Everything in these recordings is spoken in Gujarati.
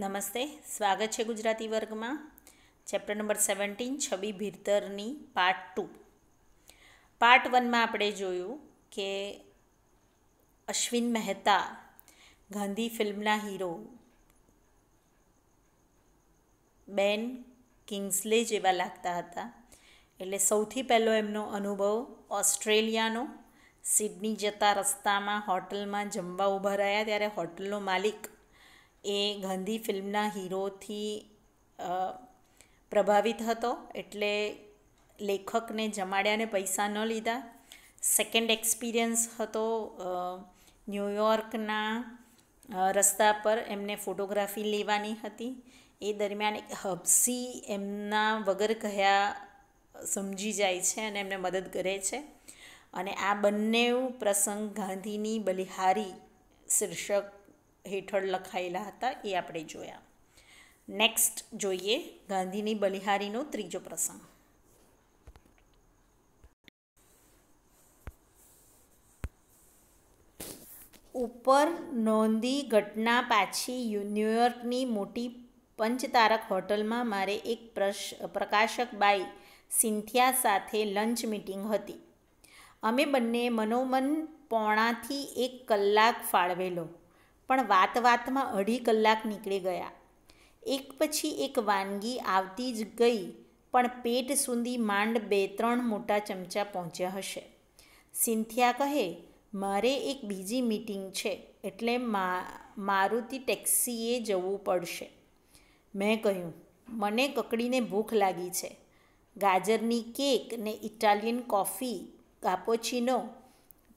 નમસ્તે સ્વાગત છે ગુજરાતી વર્ગમાં ચેપ્ટર નંબર સેવન્ટીન છબી ભીરતરની પાર્ટ ટુ પાર્ટ વનમાં આપણે જોયું કે અશ્વિન મહેતા ગાંધી ફિલ્મના હીરો બેન કિંગ્સલે જેવા લાગતા હતા એટલે સૌથી પહેલો એમનો અનુભવ ઓસ્ટ્રેલિયાનો સિડની જતા રસ્તામાં હોટલમાં જમવા ઊભા રહ્યા ત્યારે હોટલનો માલિક એ ગાંધી ફિલ્મના હીરોથી પ્રભાવિત હતો એટલે લેખકને જમાડ્યાને પૈસા ન લીધા સેકન્ડ એક્સપિરિયન્સ હતો ન્યૂયોર્કના રસ્તા પર એમને ફોટોગ્રાફી લેવાની હતી એ દરમિયાન એક હબસી એમના વગર કહ્યા સમજી જાય છે અને એમને મદદ કરે છે અને આ બંને પ્રસંગ ગાંધીની બલિહારી શીર્ષક હેઠળ લખાયેલા હતા એ આપણે જોયા નેક્સ્ટ જોઈએ ગાંધીની બલિહારીનો ત્રીજો પ્રસંગ ઉપર નોંધી ઘટના પાછી ન્યુયોર્કની મોટી પંચતારક હોટલમાં મારે એક પ્રશ પ્રકાશક બાઈ સિંથિયા સાથે લંચ મીટિંગ હતી અમે બંને મનોમન પોણાથી એક કલાક ફાળવેલો પણ વાત વાતમાં અઢી કલાક નીકળી ગયા એક પછી એક વાનગી આવતી જ ગઈ પણ પેટ સુધી માંડ બે ત્રણ મોટા ચમચા પહોંચ્યા હશે સિંથિયા કહે મારે એક બીજી મીટિંગ છે એટલે મા મારુતિ ટેક્સીએ જવું પડશે મેં કહ્યું મને કકડીને ભૂખ લાગી છે ગાજરની કેક ને ઇટાલિયન કોફી કાપોચીનો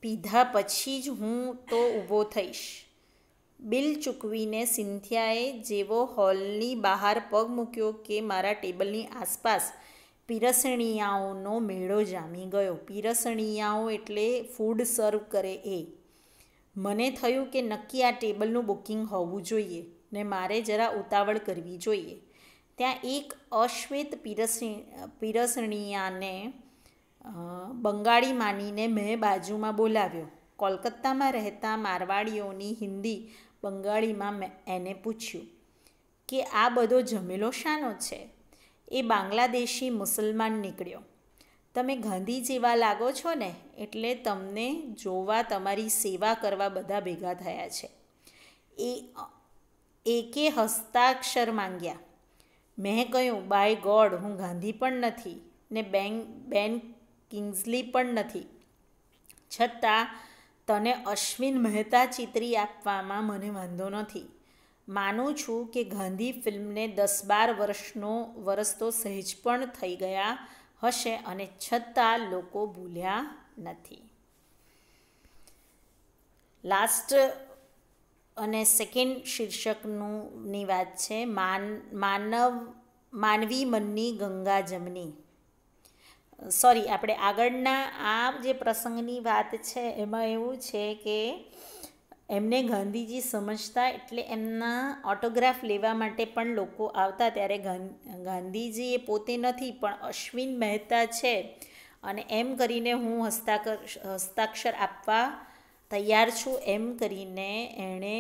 પીધા પછી જ હું તો ઊભો થઈશ બિલ ચૂકવીને સિંથિયાએ જેવો હોલની બહાર પગ મૂક્યો કે મારા ટેબલની આસપાસ પીરસણીયાઓનો મેળો જામી ગયો પીરસણીયાઓ એટલે ફૂડ સર્વ કરે એ મને થયું કે નક્કી આ ટેબલનું બુકિંગ હોવું જોઈએ ને મારે જરા ઉતાવળ કરવી જોઈએ ત્યાં એક અશ્વેત પીરસણી પીરસણીયાને બંગાળી માનીને મેં બાજુમાં બોલાવ્યો કોલકત્તામાં રહેતા મારવાડીઓની હિન્દી બંગાળીમાં મેં એને પૂછ્યું કે આ બધો જમેલો શાનો છે એ બાંગ્લાદેશી મુસલમાન નીકળ્યો તમે ગાંધી જેવા લાગો છો ને એટલે તમને જોવા તમારી સેવા કરવા બધા ભેગા થયા છે એ એકે હસ્તાક્ષર માંગ્યા મેં કહ્યું બાય ગોડ હું ગાંધી પણ નથી ને બેન બેન કિંગ્સલી પણ નથી છતાં તને અશ્વિન મહેતા ચિત્રી આપવામાં મને વાંધો નથી માનું છું કે ગાંધી ફિલ્મને દસ બાર વર્ષનો વરસ તો સહેજ પણ થઈ ગયા હશે અને છતાં લોકો ભૂલ્યા નથી લાસ્ટ અને સેકન્ડ શીર્ષકનું ની વાત છે માન માનવ માનવી મનની ગંગા જમની સોરી આપણે આગળના આ જે પ્રસંગની વાત છે એમાં એવું છે કે એમને ગાંધીજી સમજતા એટલે એમના ઓટોગ્રાફ લેવા માટે પણ લોકો આવતા ત્યારે ગાંધીજીએ પોતે નથી પણ અશ્વિન મહેતા છે અને એમ કરીને હું હસ્તાક્ષર હસ્તાક્ષર આપવા તૈયાર છું એમ કરીને એણે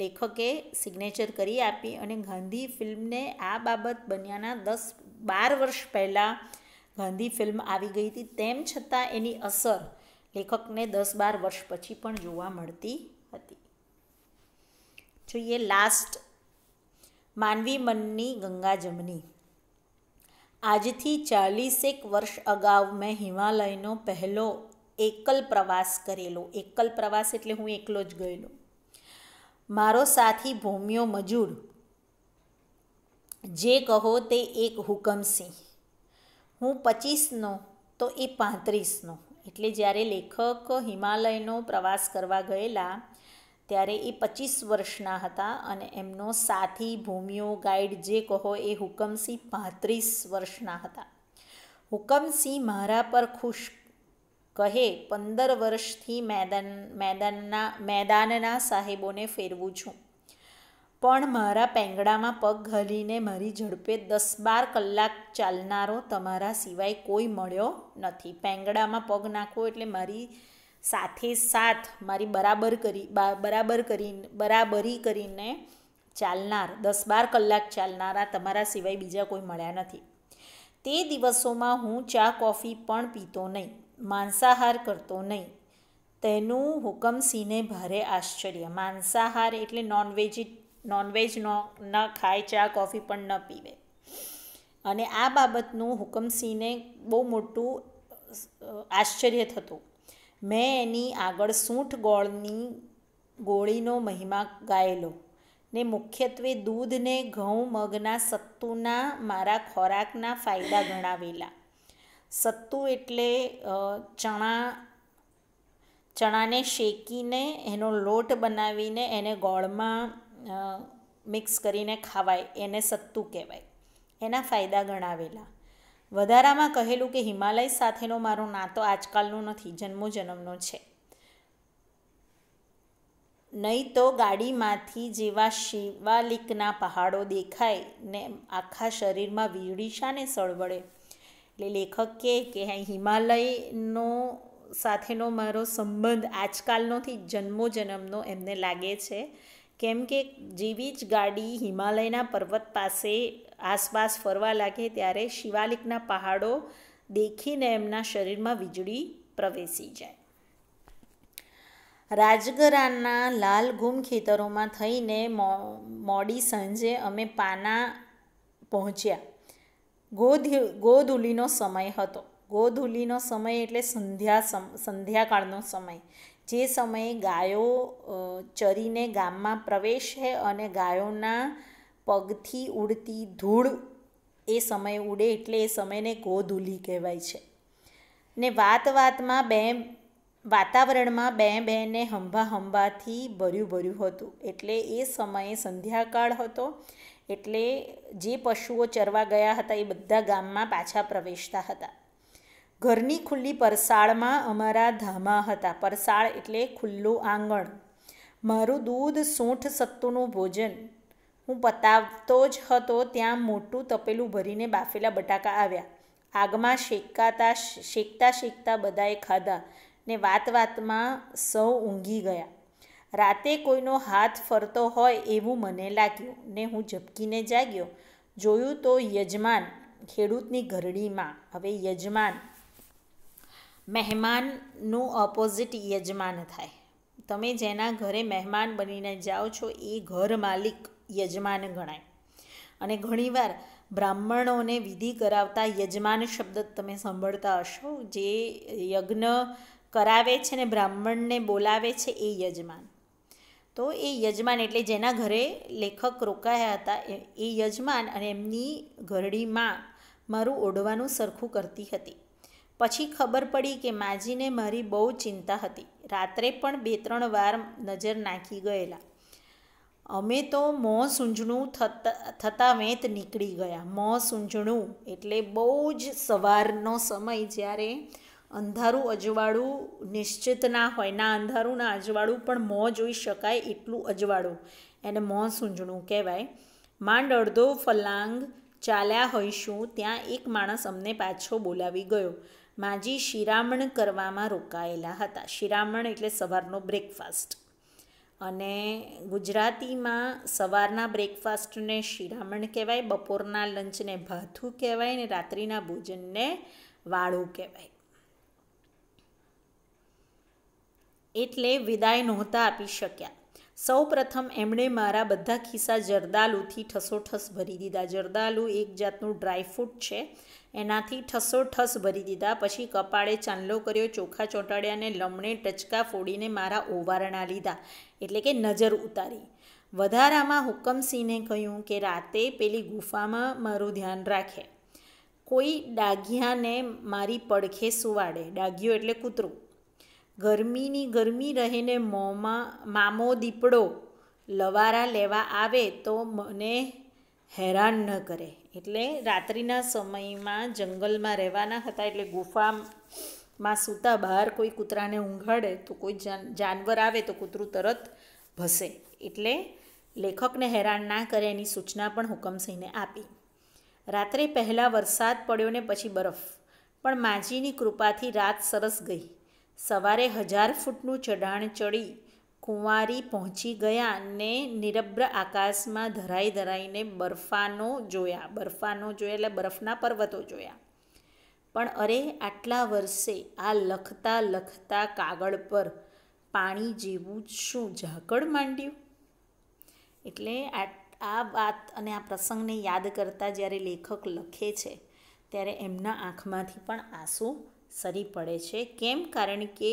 લેખકે સિગ્નેચર કરી આપી અને ગાંધી ફિલ્મને આ બાબત બન્યાના દસ બાર વર્ષ પહેલાં ગાંધી ફિલ્મ આવી ગઈ હતી તેમ છતાં એની અસર લેખકને દસ બાર વર્ષ પછી પણ જોવા મળતી હતી જોઈએ લાસ્ટ માનવી મનની ગંગા જમની આજથી ચાલીસેક વર્ષ અગાઉ મેં હિમાલયનો પહેલો એકલ પ્રવાસ કરેલો એકલ પ્રવાસ એટલે હું એકલો જ ગયેલો મારો સાથી ભૂમ્યો મજૂર જે કહો તે એક હુકમસિંહ હું પચીસનો તો એ પાંત્રીસનો એટલે જ્યારે લેખક હિમાલયનો પ્રવાસ કરવા ગયેલા ત્યારે એ પચીસ વર્ષના હતા અને એમનો સાથી ભૂમિયો ગાઈડ જે કહો એ હુકમસિંહ પાંત્રીસ વર્ષના હતા હુકમસિંહ મારા પર ખુશ કહે પંદર વર્ષથી મેદાન મેદાનના મેદાનના સાહેબોને ફેરવું છું પણ મારા પેંગડામાં પગ ઘાલીને મારી ઝડપે દસ બાર કલાક ચાલનારો તમારા સિવાય કોઈ મળ્યો નથી પેંગડામાં પગ નાખવો એટલે મારી સાથે સાથ મારી બરાબર કરી બરાબર કરી બરાબરી કરીને ચાલનાર દસ બાર કલાક ચાલનારા તમારા સિવાય બીજા કોઈ મળ્યા નથી તે દિવસોમાં હું ચા કોફી પણ પીતો નહીં માંસાહાર કરતો નહીં તેનું હુકમ સીને ભારે આશ્ચર્ય માંસાહાર એટલે નોન વેજી નોનવેજ ન ન ખાય ચા કોફી પણ ન પીવે અને આ બાબતનું હુકમસિંહને બહુ મોટું આશ્ચર્ય થતું મેં એની આગળ સૂંઠ ગોળની ગોળીનો મહિમા ગાયેલો ને મુખ્યત્વે દૂધને ઘઉં મગના સત્તુના મારા ખોરાકના ફાયદા ગણાવેલા સત્તુ એટલે ચણા ચણાને શેકીને એનો લોટ બનાવીને એને ગોળમાં મિક્સ કરીને ખાવાય એને સત્તુ કહેવાય એના ફાયદા ગણાવેલા વધારામાં કહેલું કે હિમાલય સાથેનો મારો નાતો આજકાલનો નથી જન્મોજન્મનો છે નહીં તો ગાડીમાંથી જેવા શિવાલિકના પહાડો દેખાય ને આખા શરીરમાં વીજળી શાને સળવડે એટલે લેખક કહે કે હિમાલયનો સાથેનો મારો સંબંધ આજકાલનોથી જન્મોજન્મનો એમને લાગે છે કેમ કે જેવી જ ગાડી હિમાલયના પર્વત પાસે આસપાસ ફરવા લાગે ત્યારે શિવાલિકના પહાડો દેખીને એમના શરીરમાં વીજળી પ્રવેશી જાય રાજગરાના લાલ ગુમ ખેતરોમાં થઈને મોડી સાંજે અમે પાના પહોંચ્યા ગોધ ગોધૂલીનો સમય હતો ગોધૂલીનો સમય એટલે સંધ્યા સંધ્યાકાળનો સમય જે સમયે ગાયો ચરીને ગામમાં પ્રવેશે અને ગાયોના પગથી ઉડતી ધૂળ એ સમયે ઉડે એટલે એ સમયને ગોધૂલી કહેવાય છે ને વાત વાતમાં બે વાતાવરણમાં બે બેને હંભા હંભાથી ભર્યું ભર્યું હતું એટલે એ સમયે સંધ્યાકાળ હતો એટલે જે પશુઓ ચરવા ગયા હતા એ બધા ગામમાં પાછા પ્રવેશતા હતા ઘરની ખુલ્લી પરસાળમાં અમારા ધામા હતા પરસાળ એટલે ખુલ્લું આંગણ મારું દૂધ સૂંઠ સત્તુનું ભોજન હું પતાવતો જ હતો ત્યાં મોટું તપેલું ભરીને બાફેલા બટાકા આવ્યા આગમાં શેકાતા શેકતા શેકતા બધાએ ખાધા ને વાત વાતમાં સૌ ઊંઘી ગયા રાતે કોઈનો હાથ ફરતો હોય એવું મને લાગ્યું ને હું ઝપકીને જાગ્યો જોયું તો યજમાન ખેડૂતની ઘરડીમાં હવે યજમાન મહેમાનનું ઓપોઝિટ યજમાન થાય તમે જેના ઘરે મહેમાન બનીને જાઓ છો એ ઘર માલિક યજમાન ગણાય અને ઘણીવાર બ્રાહ્મણોને વિધિ કરાવતા યજમાન શબ્દ તમે સાંભળતા હશો જે યજ્ઞ કરાવે છે ને બ્રાહ્મણને બોલાવે છે એ યજમાન તો એ યજમાન એટલે જેના ઘરે લેખક રોકાયા હતા એ યજમાન અને એમની ઘરડીમાં મારું ઓઢવાનું સરખું કરતી હતી પછી ખબર પડી કે માજીને મારી બહુ ચિંતા હતી રાત્રે પણ બે ત્રણ વાર નજર નાખી ગયેલા અમે તો મોં સૂંઝણું થતાં વેંત નીકળી ગયા મોં સૂંઝણું એટલે બહુ જ સવારનો સમય જ્યારે અંધારું અજવાળું નિશ્ચિત ના હોય ના અંધારું ના અજવાળું પણ મોં જોઈ શકાય એટલું અજવાળું એને મોં સૂંઝણું કહેવાય માંડ અડધો ફલાંગ ચાલ્યા હોઈશું ત્યાં એક માણસ અમને પાછો બોલાવી ગયો માજી શિરામણ કરવામાં રોકાયેલા હતા શિરામણ એટલે સવારનો બ્રેકફાસ્ટ અને ગુજરાતીમાં સવારના બ્રેકફાસ્ટને શિરામણ કહેવાય બપોરના લંચને ભાથું કહેવાય ને રાત્રિના ભોજનને વાળું કહેવાય એટલે વિદાય નહોતા આપી શક્યા સૌ પ્રથમ એમણે મારા બધા ખિસ્સા જરદાલુથી ઠસોઠસ ભરી દીધા જરદાલુ એક જાતનું ડ્રાયફ્રૂટ છે એનાથી ઠસોઠસ ભરી દીધા પછી કપાળે ચાંદલો કર્યો ચોખા ચોંટાડ્યા અને લમણે ટચકા ફોડીને મારા ઓવારણા લીધા એટલે કે નજર ઉતારી વધારામાં હુકમસિંહને કહ્યું કે રાતે પેલી ગુફામાં મારું ધ્યાન રાખે કોઈ ડાઘિયાને મારી પડખે સુવાડે ડાઘિયો એટલે કૂતરું ગરમીની ગરમી રહીને મોંમાં મામો દીપડો લવારા લેવા આવે તો મને હેરાન ન કરે એટલે રાત્રિના સમયમાં જંગલમાં રહેવાના હતા એટલે ગુફામાં સૂતા બહાર કોઈ કૂતરાને ઊંઘાડે તો કોઈ જાનવર આવે તો કૂતરું તરત ભસે એટલે લેખકને હેરાન ના કરે એની સૂચના પણ હુકમસિંહને આપી રાત્રે પહેલાં વરસાદ પડ્યો ને પછી બરફ પણ માજીની કૃપાથી રાત સરસ ગઈ સવારે હજાર ફૂટનું ચઢાણ ચડી કુંવારી પહોંચી ગયા ને નિરભ્ર આકાશમાં ધરાઈ ધરાઈને બરફાનો જોયા બરફાનો જોયા એટલે બરફના પર્વતો જોયા પણ અરે આટલા વર્ષે આ લખતા લખતા કાગળ પર પાણી જેવું શું ઝાકળ માંડ્યું એટલે આ વાત અને આ પ્રસંગને યાદ કરતાં જ્યારે લેખક લખે છે ત્યારે એમના આંખમાંથી પણ આંસુ સરી પડે છે કેમ કારણ કે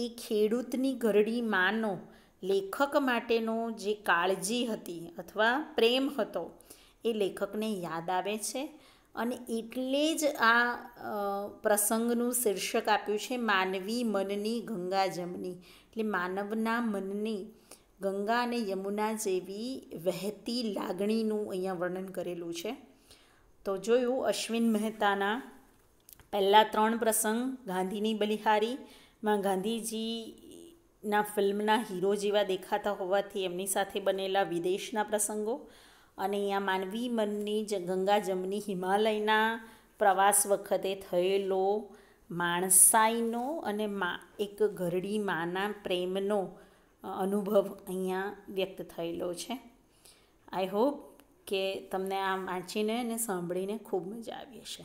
એ ખેડૂતની ઘરડી માનો લેખક માટેનો જે કાળજી હતી અથવા પ્રેમ હતો એ લેખકને યાદ આવે છે અને એટલે જ આ પ્રસંગનું શીર્ષક આપ્યું છે માનવી મનની ગંગા જમની એટલે માનવના મનની ગંગા અને યમુના જેવી વહેતી લાગણીનું અહીંયા વર્ણન કરેલું છે તો જોયું અશ્વિન મહેતાના પહેલાં ત્રણ પ્રસંગ ગાંધીની બલિહારીમાં ગાંધીજીના ફિલ્મના હીરો જેવા દેખાતા હોવાથી એમની સાથે બનેલા વિદેશના પ્રસંગો અને અહીંયા માનવી મનની જ ગંગા જમની હિમાલયના પ્રવાસ વખતે થયેલો માણસાઈનો અને મા એક ઘરડી માના પ્રેમનો અનુભવ અહીંયા વ્યક્ત થયેલો છે આઈ હોપ કે તમને આ વાંચીને અને સાંભળીને ખૂબ મજા આવી હશે